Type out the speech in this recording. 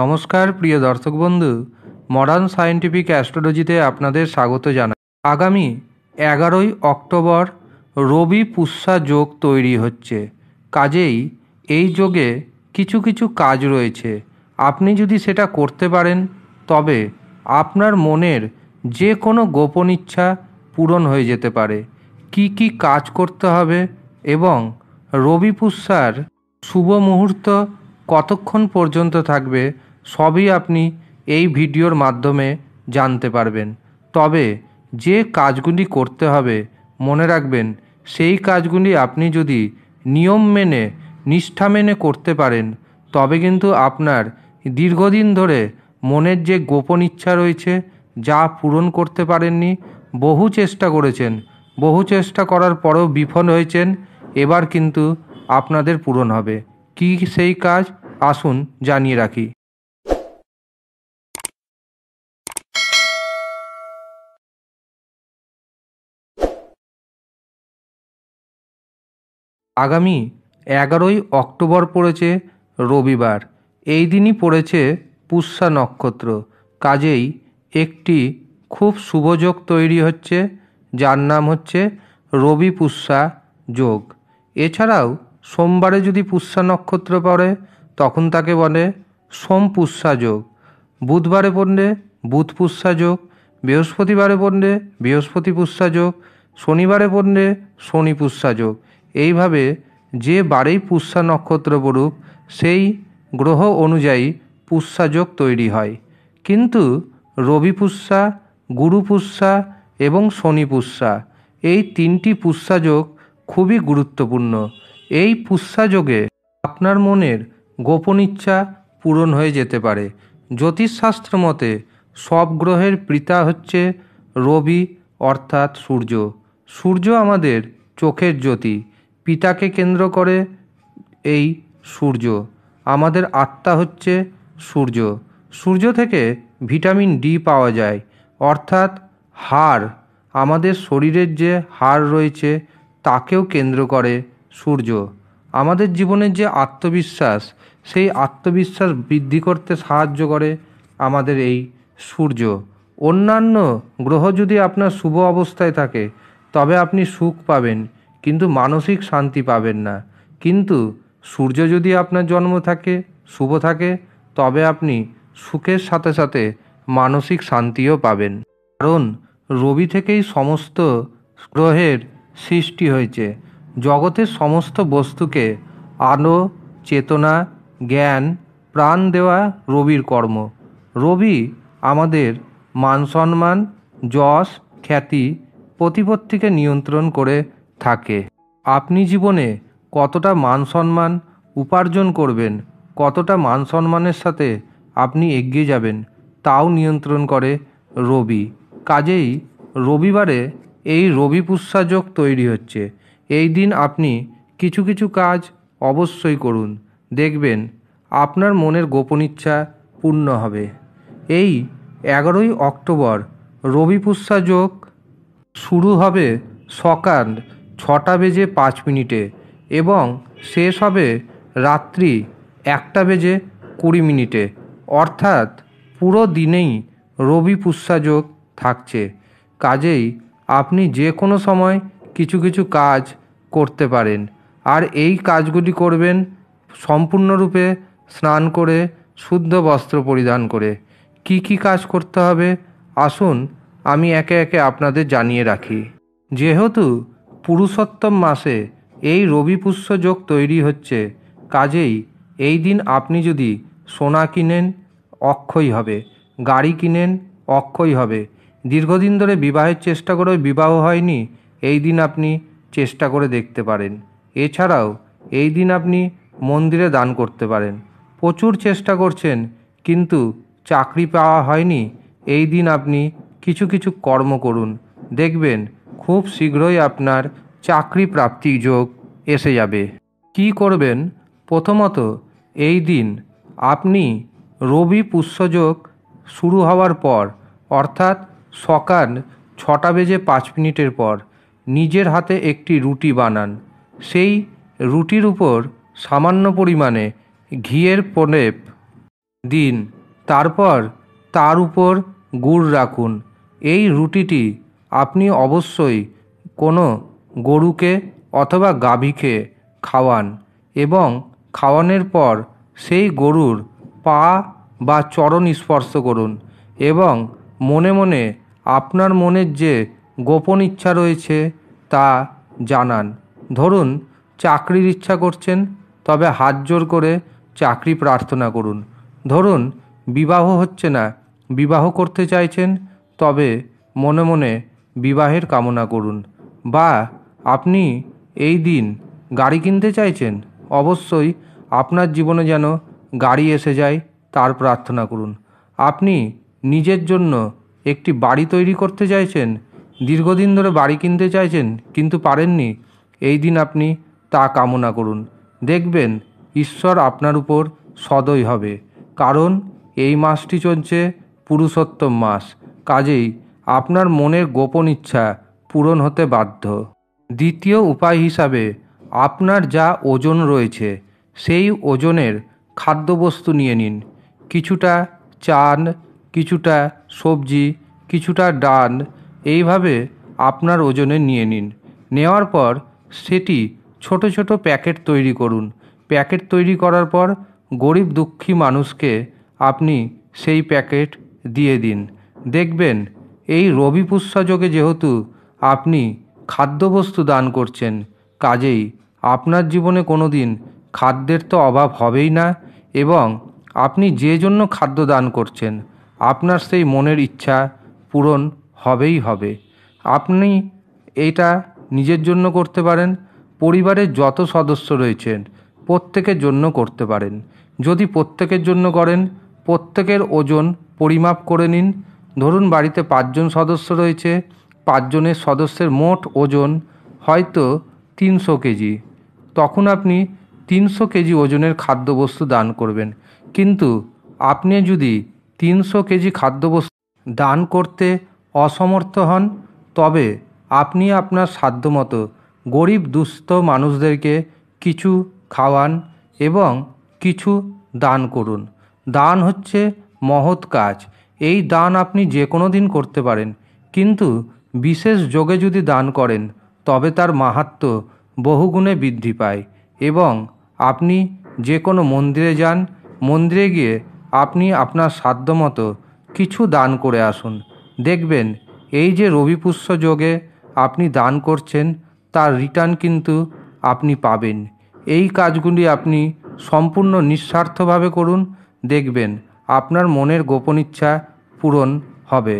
নমস্কার প্রিয় দর্শক বন্ধু মডার্ন সায়েন্টিফিক অ্যাস্ট্রোলজিতে আপনাদের স্বাগত জানাই আগামী এগারোই অক্টোবর রবি পুষ্যা যোগ তৈরি হচ্ছে কাজেই এই যোগে কিছু কিছু কাজ রয়েছে আপনি যদি সেটা করতে পারেন তবে আপনার মনের যে কোনো গোপন ইচ্ছা পূরণ হয়ে যেতে পারে কি কি কাজ করতে হবে এবং রবি পুষ্যার শুভ মুহূর্ত কতক্ষণ পর্যন্ত থাকবে সবই আপনি এই ভিডিওর মাধ্যমে জানতে পারবেন তবে যে কাজগুলি করতে হবে মনে রাখবেন সেই কাজগুলি আপনি যদি নিয়ম মেনে নিষ্ঠা মেনে করতে পারেন তবে কিন্তু আপনার দীর্ঘদিন ধরে মনের যে গোপন ইচ্ছা রয়েছে যা পূরণ করতে পারেননি বহু চেষ্টা করেছেন বহু চেষ্টা করার পরেও বিফল হয়েছেন এবার কিন্তু আপনাদের পূরণ হবে কি সেই কাজ আসুন জানিয়ে রাখি আগামী এগারোই অক্টোবর পড়েছে রবিবার এই দিনই পড়েছে পুষ্যা নক্ষত্র কাজেই একটি খুব শুভযোগ তৈরি হচ্ছে যার নাম হচ্ছে রবি পুষ্যা যোগ এছাড়াও সোমবারে যদি পুষ্যা নক্ষত্র পড়ে তখন তাকে বলে সোম পুষ্যা যোগ বুধবারে পড়লে বুধ পুষ্যা যোগ বৃহস্পতিবারে পড়লে বৃহস্পতি পুষ্যা যোগ শনিবারে পড়লে শনি পুষ্যা যোগ এইভাবে যে বারেই পুষ্যা নক্ষত্র পড়ুক সেই গ্রহ অনুযায়ী পুষ্যাযোগ তৈরি হয় কিন্তু রবি পুষ্যা গুরু পুষ্যা এবং শনি পুষ্যা এই তিনটি পুষ্যাযোগ খুবই গুরুত্বপূর্ণ এই পুষ্যাযোগে আপনার মনের গোপন ইচ্ছা পূরণ হয়ে যেতে পারে জ্যোতিষশাস্ত্র মতে সব গ্রহের পিতা হচ্ছে রবি অর্থাৎ সূর্য সূর্য আমাদের চোখের জ্যোতি পিতাকে কেন্দ্র করে এই সূর্য আমাদের আত্মা হচ্ছে সূর্য সূর্য থেকে ভিটামিন ডি পাওয়া যায় অর্থাৎ হাড় আমাদের শরীরের যে হাড় রয়েছে তাকেও কেন্দ্র করে সূর্য আমাদের জীবনের যে আত্মবিশ্বাস সেই আত্মবিশ্বাস বৃদ্ধি করতে সাহায্য করে আমাদের এই সূর্য অন্যান্য গ্রহ যদি আপনার শুভ অবস্থায় থাকে তবে আপনি সুখ পাবেন কিন্তু মানসিক শান্তি পাবেন না কিন্তু সূর্য যদি আপনার জন্ম থাকে শুভ থাকে তবে আপনি সুখের সাথে সাথে মানসিক শান্তিও পাবেন কারণ রবি থেকেই সমস্ত গ্রহের সৃষ্টি হয়েছে জগতের সমস্ত বস্তুকে আলো চেতনা জ্ঞান প্রাণ দেওয়া রবির কর্ম রবি আমাদের মান সম্মান যশ খ্যাতি প্রতিপত্তিকে নিয়ন্ত্রণ করে থাকে আপনি জীবনে কতটা মান সম্মান উপার্জন করবেন কতটা মান সম্মানের সাথে আপনি এগিয়ে যাবেন তাও নিয়ন্ত্রণ করে রবি কাজেই রবিবারে এই রবি পুষ্যাযোগ তৈরি হচ্ছে এই দিন আপনি কিছু কিছু কাজ অবশ্যই করুন দেখবেন আপনার মনের গোপন ইচ্ছা পূর্ণ হবে এই এগারোই অক্টোবর রবি পুষ্যাযোগ শুরু হবে সকাল ছটা বেজে পাঁচ মিনিটে এবং শেষ হবে রাত্রি একটা বেজে কুড়ি মিনিটে অর্থাৎ পুরো দিনেই রবি পুষ্যাযোগ থাকছে কাজেই আপনি যে কোনো সময় কিছু কিছু কাজ করতে পারেন আর এই কাজগুলি করবেন সম্পূর্ণরূপে স্নান করে শুদ্ধ বস্ত্র পরিধান করে কি কি কাজ করতে হবে আসুন আমি একে একে আপনাদের জানিয়ে রাখি যেহেতু পুরুষোত্তম মাসে এই রবি পুষ্য যোগ তৈরি হচ্ছে কাজেই এই দিন আপনি যদি সোনা কিনেন অক্ষয় হবে গাড়ি কিনেন অক্ষয় হবে দীর্ঘদিন ধরে বিবাহের চেষ্টা করে বিবাহ হয়নি এই দিন আপনি চেষ্টা করে দেখতে পারেন এছাড়াও এই দিন আপনি মন্দিরে দান করতে পারেন প্রচুর চেষ্টা করছেন কিন্তু চাকরি পাওয়া হয়নি এই দিন আপনি কিছু কিছু কর্ম করুন দেখবেন খুব শীঘ্রই আপনার চাকরি প্রাপ্তি যোগ এসে যাবে কি করবেন প্রথমত এই দিন আপনি রবি পুষ্যযোগ শুরু হওয়ার পর অর্থাৎ সকাল ছটা বেজে পাঁচ মিনিটের পর নিজের হাতে একটি রুটি বানান সেই রুটির উপর সামান্য পরিমাণে ঘিয়ের প্রলেপ দিন তারপর তার উপর গুড় রাখুন এই রুটিটি আপনি অবশ্যই কোনো গরুকে অথবা গাভীকে খাওয়ান এবং খাওয়ানোর পর সেই গরুর পা বা চরণ স্পর্শ করুন এবং মনে মনে আপনার মনের যে গোপন ইচ্ছা রয়েছে তা জানান ধরুন চাকরির ইচ্ছা করছেন তবে হাত জোর করে চাকরি প্রার্থনা করুন ধরুন বিবাহ হচ্ছে না বিবাহ করতে চাইছেন তবে মনে মনে বিবাহের কামনা করুন বা আপনি এই দিন গাড়ি কিনতে চাইছেন অবশ্যই আপনার জীবনে যেন গাড়ি এসে যায় তার প্রার্থনা করুন আপনি নিজের জন্য একটি বাড়ি তৈরি করতে চাইছেন দীর্ঘদিন ধরে বাড়ি কিনতে চাইছেন কিন্তু পারেননি এই দিন আপনি তা কামনা করুন দেখবেন ঈশ্বর আপনার উপর সদয় হবে কারণ এই মাসটি চলছে পুরুষোত্তম মাস কাজেই আপনার মনের গোপন ইচ্ছা পূরণ হতে বাধ্য দ্বিতীয় উপায় হিসাবে আপনার যা ওজন রয়েছে সেই ওজনের খাদ্যবস্তু নিয়ে নিন কিছুটা চান কিছুটা সবজি কিছুটা ডান এইভাবে আপনার ওজনে নিয়ে নিন নেওয়ার পর সেটি ছোট ছোট প্যাকেট তৈরি করুন প্যাকেট তৈরি করার পর গরিব দুঃখী মানুষকে আপনি সেই প্যাকেট দিয়ে দিন দেখবেন এই রবি পুষ্যযোগে যেহেতু আপনি খাদ্যবস্তু দান করছেন কাজেই আপনার জীবনে কোনো দিন খাদ্যের তো অভাব হবেই না এবং আপনি যে জন্য খাদ্য দান করছেন আপনার সেই মনের ইচ্ছা পূরণ হবেই হবে আপনি এটা নিজের জন্য করতে পারেন পরিবারের যত সদস্য রয়েছেন প্রত্যেকের জন্য করতে পারেন যদি প্রত্যেকের জন্য করেন প্রত্যেকের ওজন পরিমাপ করে নিন ধরুন বাড়িতে পাঁচজন সদস্য রয়েছে পাঁচজনের সদস্যের মোট ওজন হয়তো তিনশো কেজি তখন আপনি তিনশো কেজি ওজনের খাদ্যবস্তু দান করবেন কিন্তু আপনি যদি তিনশো কেজি খাদ্যবস্তু দান করতে অসমর্থ হন তবে আপনি আপনার সাধ্যমতো গরিব দুস্থ মানুষদেরকে কিছু খাওয়ান এবং কিছু দান করুন দান হচ্ছে মহৎ কাজ এই দান আপনি যে কোনো দিন করতে পারেন কিন্তু বিশেষ যোগে যদি দান করেন তবে তার মাহাত্ম বহুগুণে বৃদ্ধি পায় এবং আপনি যে কোনো মন্দিরে যান মন্দিরে গিয়ে আপনি আপনার সাধ্যমতো কিছু দান করে আসুন দেখবেন এই যে রবিপুষ্য যোগে আপনি দান করছেন তার রিটার্ন কিন্তু আপনি পাবেন এই কাজগুলি আপনি সম্পূর্ণ নিঃস্বার্থভাবে করুন দেখবেন আপনার মনের গোপন ইচ্ছা পূরণ হবে